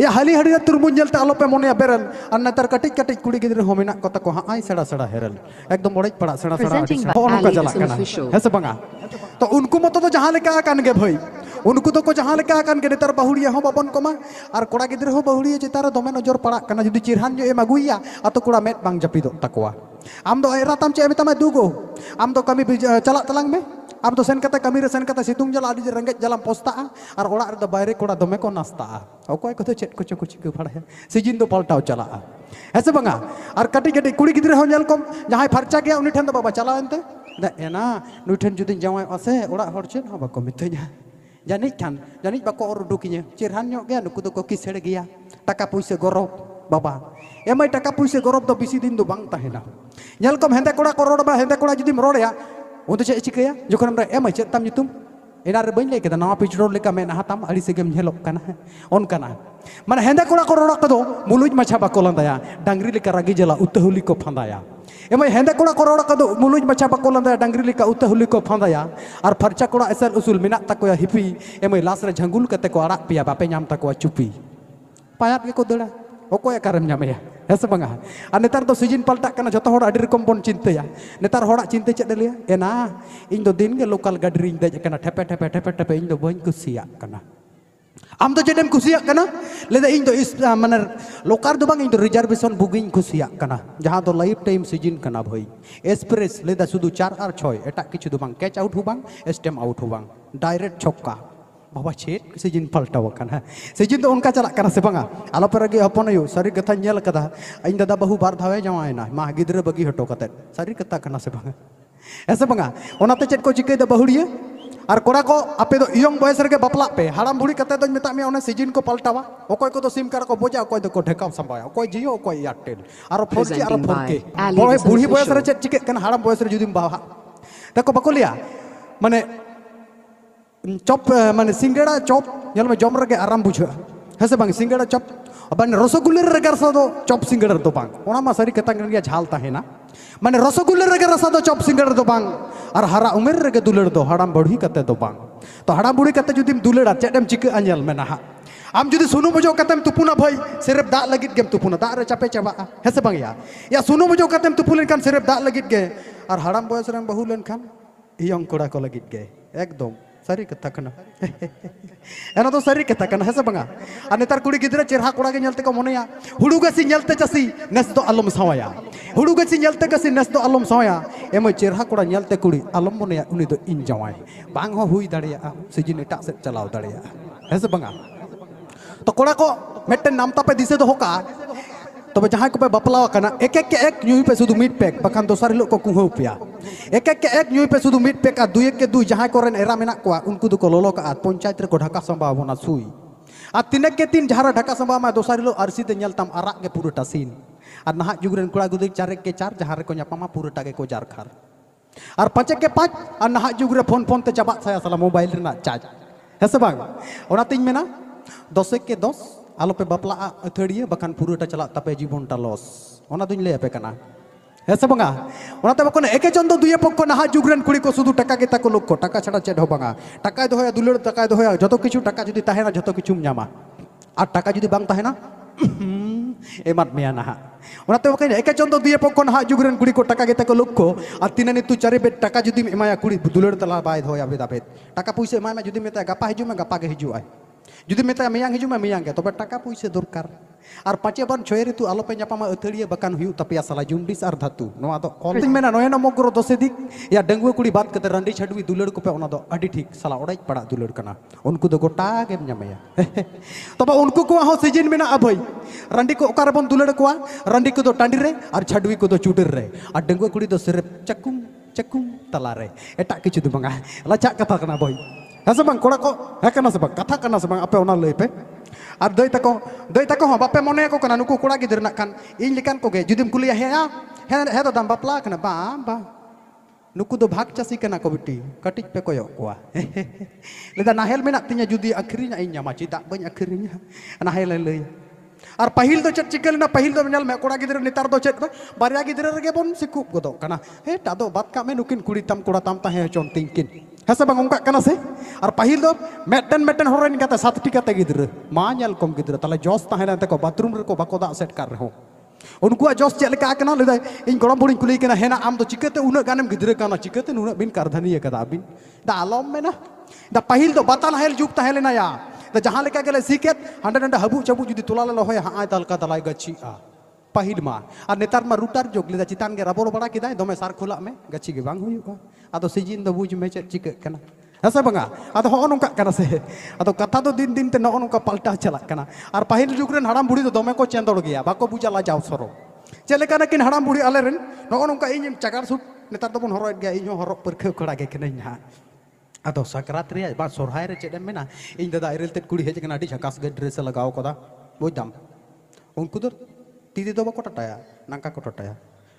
या हाली हड़ी तुरबुज जलते आलोपे मोनिया बेरल और नेतार कटिज कटिज कुड़ी गिद्र हो कोता को हाई सेड़ा सड़ा हेरल एकदम बड़े पड़ा सड़ा सड़ा हो उनका जला करना है से बंगा तो उनको मतो तो जहां लेके गे भाई उनको तो को जहां लेके गे नेतार बहुड़िया हो बाबन कमा और कड़ा गिद्र बहुड़िया दमे नजर पड़ा जुदी चिरहान जो एम अतो कोड़ा मेट बांग जपी आम दुगो आम कमी चला तलांग में Am to sen kata kami re sen kata situng jala di jerengget jalan posta a ar ola ada da kuda dome ko nasta aku ayat ko cek ko to chet ko Si jin do pal tau jala a. Ese ar kati kati kuri kiti re hon kom jahai parca ge au nithen do baba jala ente. Da ena nithen judin jawa ose ola ar chen ho bako mito nya. Jani kan jani bako orang duki nya. Cir han nyok ge anu kudo ko kisel ge ya. Taka puise goro baba. Emai taka puise goro bisi din do bang tahena. Nyal kom hente kuda korod do ba hente kura judim ya. Untuk cek cek ya, jokon mereka emang eh, cek tam jutum. Ina ada banyak kita nama picture leka main hatam ali segem helok kana on kana. Mana hendak kula korona kado muluj macha bakolan daya dangri leka ragi jela utahuli ko ya. Emang eh, hendak kula korona kado muluj macha bakolan daya dangri leka utahuli ko ya. Ar farca kula asal usul minak takoya hipi. Emang eh, lasra janggul kate ko arak pia ya, bape nyam takoya cupi. Payat ke kodora. Okoya oh, karem nyam ya. है से और नेतार तो सीजन पलटा करना जतो होड़ रकम बन चिंतया नेतार होड़ा चिंते चेद लिया एना इन दिन के लोकल गाड़ी रिंग दे ठेपे ठेपे ठेपे ठेपे इन दो आम तो चेदम कुसिया करना इन दो इस माने लोकल तो इन दो रिजर्वेशन बुकिंग कुसिया करना तो लाइफ टाइम सीजन करना भई एक्सप्रेस लेदा शुद्ध चार और 6 एट किछु दो कैच आउट हो स्टेम आउट हो डायरेक्ट छक्का bahwa cik sejin paltawakan ha sejin tu onka calak kana se banga ala peragi hapon ayo sari gatha nyel kada ain dada bahu bar dhawe jamaena ma gidra bagi hoto katen sari kata kana se banga ऐसे बंगा ओनाते चेक को चिकाई दा बहुड़िया और कोड़ा को आपे तो यंग बॉयस रगे बपला पे हाड़ाम बुढ़ी कते तो मिता में ओने सीजन को पलटावा ओ कोई को तो सिम कार को बोजा कोई तो को ढेकाव संभाया कोई जियो कोई एयरटेल और फोन जी और फोन के बूढ़ी बॉयस रे चेक चिके कन हाड़ाम बॉयस रे जुदिम बाहा तको बको लिया माने चप मान सिंगड़ा चप में जम रे आराम बुझा हेसे बांग सिंगड़ा चप मैंने रसगुल्ले रसा तो चप सिंगड़ा तो बांग सारी कतंग झाल तहना मैंने रसगुल्ले रसा तो चप सिंगड़ा तो बांग और हरा उमेर रे दुलड़ दो हड़ाम बढ़ी कते तो बांग तो हड़ाम बढ़ी कते जुदीम दुलड़ा चेडम चिकाल में ना आम जुदी सूनू उजो कतम तुपुना भई सिर्फ दाग लगित गेम तुपुना दाग रे चाबा हेसे बांग या या सुनूम उजो कतम तुपु लेनखान दाग लगित और हड़ाम बयस रे बहु लेनखान इ को लगित एकदम sari ketakana, ena to sari ketakana, hasa banga ane tar kuli gidra cerha kura ge nyelte ko moneya huduga si nyelte jasi nes to alom sawaya huduga si nyelte kasi nes to alom sawaya emo cerha kura nyelte kuli alom moneya unido to in jawai bang ho hui dariya si jin eta se chalau dariya hasa banga to kura ko meten nam tape dise hoka तब जहाँ को बापला एक एक एक नुई पे शुद्ध मीट पैक बखान दोसार हिल को कुहू पे एक एक एक पे शुद्ध मीट पैक दुए के दु जहाँ को एरा मेना को उनको ललो का पंचायत को ढाका संभावना सुई आ तीन के तीन जहाँ ढाका संभावना दोसार हिल अरसी तेलताम आरा के पूरा टासीन और नहा जुगरन कुड़ा गुदी चार के चार जहाँ को नापामा पूरा के को जारखार और पाँच के पाँच और नहा जुगरे फोन फोन ते चाबा साया साला मोबाइल चार्ज हे से बांग के दस alope bapla akhariya bahkan puru ta chalak tapi jibun ta los ona duñ le apekana ya esa banga ona ta bakon eke jondo duye pokko na jugren kuri ko sudu taka ke ta ko lokko taka chada che dhobanga itu do hoya dulor taka do hoya joto kichu taka jodi tahe na joto nyama At taka jodi bang tahe na emat meyana. na ona ta bakon eke jondo duye pokko na jugren kuri ko taka ke ta ko lokko ar tina ni tu chari bet taka jodi emaya e kuri dulor tala bai dhoya beda bet taka puise emaya jodi meta gapa hiju me gapa ke hiju ai যদি mereka মেয়াং hijau memayang tapi tobe taka puisi dorkar. Ar pace ban choyer itu alo pe mah eutelia bahkan hiu tapi asala jumdis ar dhatu. Noa do konting mena noena guru dose dik ya dengwe kuli bat kete randi chadwi dulur ko ona do adi thik salah orang itu. pada dulur kana. Unku do gota ge nyamaya. Tapi unku ko ho sejen mena abhai. Randi ko okar bon dulur ko randi ku do tandire ar chadwi ku do chudir re. Ar dengwe kuli do serep cakum cakum talare. Etak kichu do banga. Lacak kata kana boy hasabang kora ko hakana sabang kata kana sabang apa ona lepe ar doi tako doi tako ho bape mone ko kana nuku kora gider nak kan in kan ko ge judim kulia hea hea hea do damba plak na ba ba nuku do bak chasi kana ko biti katik pe ko yo kua leda nahel mena tinya judi akhirnya in nyama cita banyak akhirnya nahel lele और पहल तो चिकल पहल तो कोड़ा गिदर नेतार दो चेद बारया बन सिकुब गदो कना हे बात का में नुकिन कुड़ी तम कोड़ा तम ताहे चोन तिंकिन हेसे बंग से और पहल दो मेटन मेटन होरन गते सातटी गते गिदर मा नेल कम गिदर तले जोस ताहे ना बाथरूम रे बाको दा सेट कर रहो उनको जोस चेद लेका इन गड़म बुड़ी कुली कना हेना आम तो चिकते उना गानम गिदर कना नुना बिन कारधनी कदा बिन दा आलम में ना दा पहल दो बतान हेल जुग ताहे जहाँ लेकिन गले सिकेत हाँ ना हबू चाबू जुदी तलाा लहय हाँ तलका तलाय गचि पाहिल मा नेतार मा रुटार जो लेदा चितान के रबर बड़ा किदा दमे सार खुला में गची के बांग हुयुका आदो सिजिन दो बुझ में चे चिकक कना हसे बंगा आदो हो नका कना से आदो कथा तो दिन दिन ते नो नका पलटा चला कना आर पाहिल जुग रे हाड़ाम बुढ़ी तो दमे को चेंदड़ गया बाको बुजा ला सरो चले कना किन हाड़ाम बुढ़ी आले रे नो नका इन चकार सु नेतार तो बन हरो गया इन हरो परखे खड़ा के कने ना ᱟᱫᱚ ᱥᱟᱠᱨᱟᱛ ᱨᱮᱭᱟᱜ ᱵᱟ ᱥᱚᱨᱦᱟᱭ ᱨᱮ ᱪᱮᱫ ᱮᱢ ᱢᱮᱱᱟ ᱤᱧ ᱫᱟᱫᱟ ᱤᱨᱟᱹᱞ ᱛᱮᱫ ᱠᱩᱲᱤ ᱦᱮᱡ ᱟᱠᱟᱱᱟ ᱟᱹᱰᱤ ᱡᱷᱟᱠᱟᱥ ᱜᱮ ᱰᱨᱮᱥ ᱮ ᱞᱟᱜᱟᱣ ᱟᱠᱟᱫᱟ ᱵᱩᱡᱽ ᱫᱟᱢ ᱩᱱᱠᱩ ᱫᱚ ᱛᱤ ᱫᱚ ᱵᱟᱠᱚ ᱴᱟᱴᱟᱭᱟ ᱱᱟᱝᱠᱟ ᱠᱚ ᱴᱟᱴᱟᱭᱟ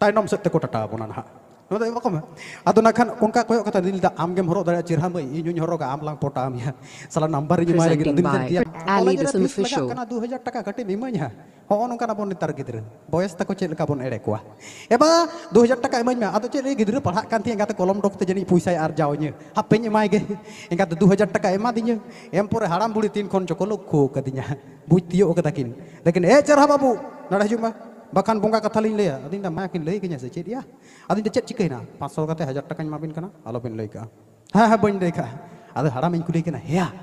ᱛᱟᱭᱱᱚᱢ ᱥᱮᱫ ᱛᱮᱠᱚ ᱴᱟᱴᱟ ᱟᱵᱚᱱᱟ ᱱᱟᱦᱟᱜ ᱱᱚᱫᱟ ᱵᱟᱠᱚᱢ ᱟᱫᱚ ᱱᱟᱠᱷᱟᱱ ᱚᱱᱠᱟ ᱠᱚᱭᱚᱜ ᱠᱟᱛᱮ ᱫᱤᱞ ᱫᱟ ᱟᱢᱜᱮᱢ ᱦᱚᱨᱚᱜ ᱫᱟᱲᱮᱭᱟᱜᱼᱟ ᱪᱮᱨᱦᱟ ᱢᱟᱹᱭ ᱤᱧ ᱦᱚᱨᱚᱜᱟ ᱟᱢ ᱞᱟᱝ ᱯᱚᱴᱟ ᱟᱢᱭᱟ ᱥᱟᱞᱟ ᱱᱟᱢᱵᱟᱨ ᱤᱧ ᱮᱢᱟᱭ ᱞᱟᱹᱜᱤᱫ ᱫᱤᱱ ᱫᱤᱭᱟ ᱟᱞᱤ ᱫᱤᱥᱚᱢ ᱚᱯᱷᱤᱥᱤᱭᱟᱞ ᱠᱟᱱᱟ 2000 ᱴᱟᱠᱟ ᱠᱟᱹᱴᱤᱡ ᱤᱢᱟᱹᱧᱟ ᱦᱚᱜᱼᱚ ᱱᱚᱝᱠᱟᱱ ᱟᱵᱚ ᱱᱮᱛᱟᱨ ᱜᱤᱫᱽᱨᱟᱹ ᱵᱚᱭᱮᱥ ᱛᱟᱠᱚ ᱪᱮᱫ ᱞᱮᱠᱟ ᱵᱚᱱ ᱮᱲᱮ ᱠᱚᱣᱟ ᱮᱵᱟ 2000 ᱴᱟᱠᱟ ᱤᱢᱟᱹᱧ ᱢᱮ ᱟᱫᱚ ᱪᱮᱫ ᱜᱤᱫᱽᱨᱟᱹ ᱯᱟᱲᱦᱟᱜ ᱠᱟᱱ ᱛᱤᱧᱟ ᱮᱸᱜᱟᱛᱮ ᱠᱚᱞᱚᱢ ᱰᱚᱠ ᱛᱮ ᱡᱟᱹᱱᱤᱡ ᱯᱩᱭᱥᱟᱭ ᱟᱨᱡᱟᱣ ᱤᱧᱟᱹ ᱦᱟᱯᱮᱧ ᱮᱢᱟᱭ ᱜᱮ ᱮᱸᱜᱟᱛᱮ 2000 ᱴᱟᱠᱟ ᱮᱢᱟ ᱫᱤᱧᱟᱹ ᱮᱢ ᱯᱚᱨᱮ ᱦᱟᱲᱟᱢ ᱵᱩᱲᱦᱤ ᱛᱤᱱ ᱠᱷᱚᱱ ᱪᱚᱠᱚ ᱞᱚᱠᱠᱷᱚ ᱠᱟᱫᱤᱧᱟ ᱵᱩᱡᱽ ᱛᱤᱭᱳᱜ ᱠᱟᱫᱟ ᱠᱤᱱ ᱞᱮᱠᱤᱱ ᱮ ᱪᱮᱨᱦᱟ ᱵᱟᱹᱵᱩ ᱱᱚᱰᱮ ᱦᱤᱡᱩᱜ ᱢᱟ bahkan bunga lain leya, adi nda mayakin leyi kenya sih ya, adi nda cek cikai na, 500 kata 1000 takanya maafin kena, alopin leyi ka, ha ha bun leyi ka, adi haram ini kulikin na, ya,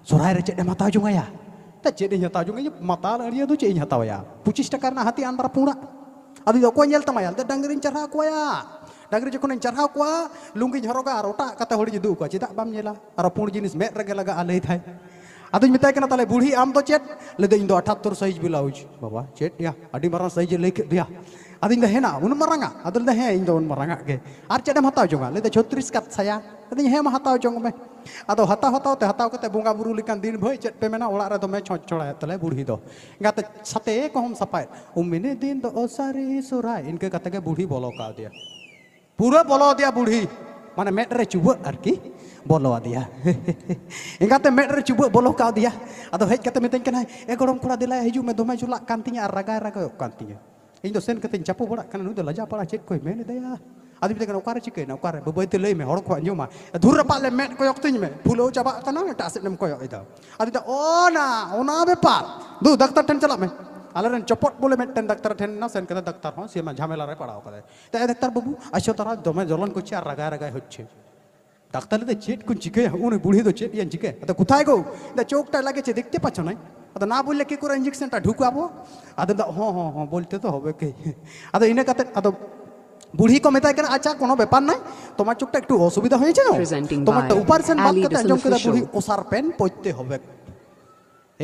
surai re cedia mata juga ya, ta cedia nyata juga ya, mata lari itu cedia nyata ya, pucis takar na hati antara pura, adi aku yang jelas tak dengerin dangerin cerah aku ya, dangerin cekun yang cerah aku, lungkin haroga arota kata hori jadu aku, cedia bam nyela, arapun jenis met laga alai thay. Atau ini tayangan tali bulhi am to chat, lede indo atat tur saiz bila uj, bawa chat ya, adi marang saiz lek dia, ini indo hena, un maranga, adi indo hena indo un maranga ke, ar chat em hatau jonga, lede chotris kat saya, Ini hena ma hatau jonga me, Aduh, hatau hatau teh hatau kete bunga buru likan din boi chat pe mena ular ato me chon chola ya tali bulhi to, Ngata sate e kohom sapai, ini um dini to osari surai, inke kate ke bulhi bolo kau dia, pura bolok dia bulhi, mana met re arki. बोलो आदिया इंगाते मेड रे चुबो बोलो का आदिया अदो हेज कते मेतेन कना ए गड़म कोड़ा दिला हेजु मे दोमे जुला कांतिया और रगाय रगाय इन सेन चापू बड़ा कना नु लजा पड़ा चेक कोई मेन दया आदमी ते कना ओकारे चिके ना को अंजुमा धुर पा ले मेट कोयक तिन मे फुलो चाबा तना टा से नम ओना बेपार दो डॉक्टर टन चला में अलरन चपट बोले मेटन डॉक्टर ठेन सेन कते डॉक्टर से झमेला पड़ा कर करे बाबू अच्छा तारा दमे जलन को और रगाय रगाय होचे তো চেট কোন চিকে উনি বুড়ি তো চেট ইয়ান চিকে আদা কোথায় গো দা চোখটা লাগেছে দেখতে পাচ্ছ নাই আদা না বললে কি করে ইঞ্জেকশনটা ঢুকাবো আদা দা হ্যাঁ হ্যাঁ হ্যাঁ বলতে তো হবে কে আদা ইনে কাতে আদা বুড়ি কো মেতায় কেন আচ্ছা কোনো ব্যাপার নাই তোমার চোখটা একটু অসুবিধা হয়েছে না তোমারটা উপারসেন বাদ করতে আজম করে বুড়ি ওসার পেন পড়তে হবে এই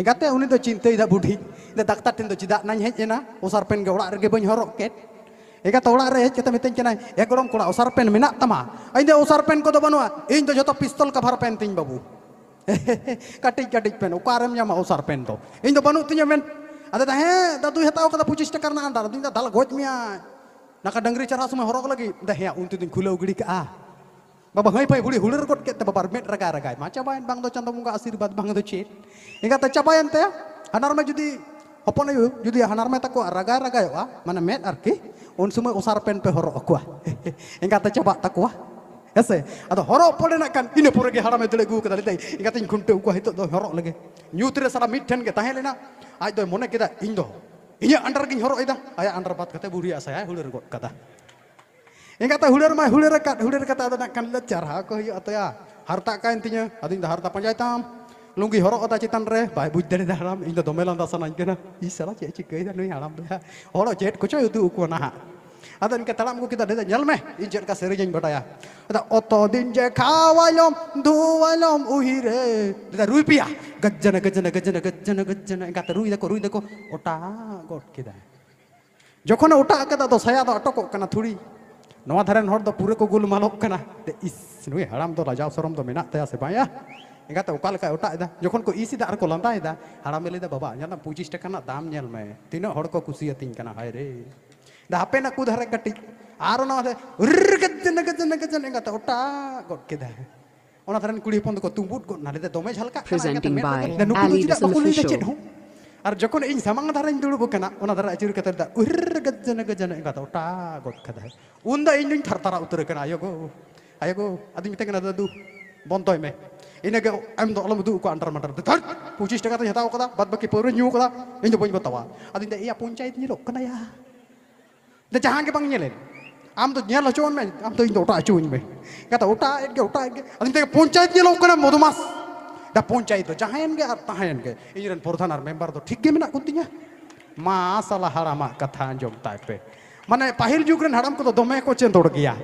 এগাতে উনি তো চিন্তাই দা বুড়ি দা ডাক্তার টেন তো চিদা নাই হেজ না ওসার পেন গে ওড়া গে বইন হরক কেট Eka tola re kita meten kena ya gorong kula usar pen mina tama. dia usar pen kodo banua. Ing to joto pistol kabar pen ting babu. Katik kati pen ukarem nya mau usar pen to. Ing to banu tinya men. Ada tah dah datu he ya tau kada puji karena antara Tinda dal goit mia. Naka dengri cara semua horok lagi. Dah ya untu tin kulau gudi ah Baba hai pai boleh hulur kot kita te babar met raga raga. Macam bayan bang to cantum muka asir bat bang to cit. Ingat te yang te. Hanar ma judi Hopon ayo, judi ya, hanar ma tako raga raga ya. Mana met arki usar pen pe horo akwa ah. engkata coba kuah. Ese, ya, atau horo pole kan ini pura ge haram itu legu kata litai ingkatin gunte ukwa itu do horo lagi nyutre salah midan ke tahe lena ayo do mone kita indo ini under gin horo ida aya under pat kata buri asaya eh, hulir kata Ingkata hulir mah hulir kat hulir kata ada nakan lecar aku hiyo atau ya harta kah intinya, ada harta panjaitam lungi horo kota citan re bai bu dari dalam inda domelan dasan angkena isela cie cie kai danui halam dah horo jet kucu itu uku Ada adan katalam ku kita dada nyal meh injet kaseri jeng bataya ada oto dinje kawalom duwalom uhire dada rupiah ya? gajana gajana gajana gajana gajana kata rui dako rui dako ota got kita যখন ওটা কেদা তো সায়া তো আটক কানা থুড়ি নওয়া ধারেন হর তো পুরে কো গুল মালক কানা ইস নুই হারাম তো রাজা সরম তো মেনা তায়া সে বায়া जो को इसी जखन को ईसीदा और को लांदाएदा हाड़ामे बाबा जाना पचिस टाकान दाम नेल में तीना हर को कुसियातिन कना हाय रे हापे ना कटी और ना उर गजन गजन गजन एंगाते ओटा और जो इन सामांग धारा दुड़ब धारा आचुर गजन गजन उन इन थरतारा उतर आयो गो आयो गो दादू बंदय में ke am do alamu du ku antar mantar tar puji taka ta taw kata bat baki pore nyu kada injo punya batawa adinda iya punchait ni lok kena ya Nda jahan ke bang nyelen am to nyala cuman, me am to indo ta chuin me kata uta et ge uta ge adinda punchait ni lok kana modumas da punchait do jahan ge ar tahan ge ren pordhan ar member do thik ge mena kuntinya masalah harama ah, katha anjom taipe Mana pahil juga, ren kan haram ko domeko dome ko chen dor gaya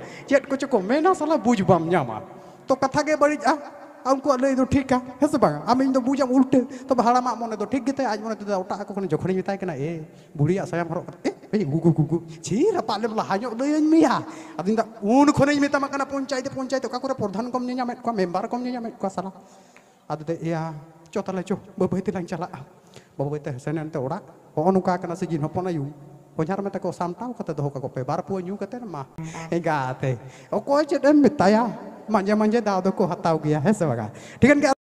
salah ko mena nyama to katha ke bari ah aku ada itu thik ya, Amin sebaga. bujang ulte, tapi hara mak mona itu thik gitu ya. Ajaran itu udah aku kan jokoni mita kan, eh, buri saya mau, eh, eh, gugu gugu. Cira paling belah hanya udah yang mia. Aku ini tuh un khoni mita makanya poncai itu poncai itu. Kakura perdana komnya nyampe, kua member komnya nyampe, kua salah. Aku tuh ya, cota lah cok, bapak itu lain cala. Bapak itu saya nanti ora, orang kaya kan sejin apa nayu. Ponyar mata kau samtau kata doh kau pebar punya kata nama. Enggak teh, aku aja dan mita ya. मंजे मंजे दादो को हताव गया है सबका ठीक है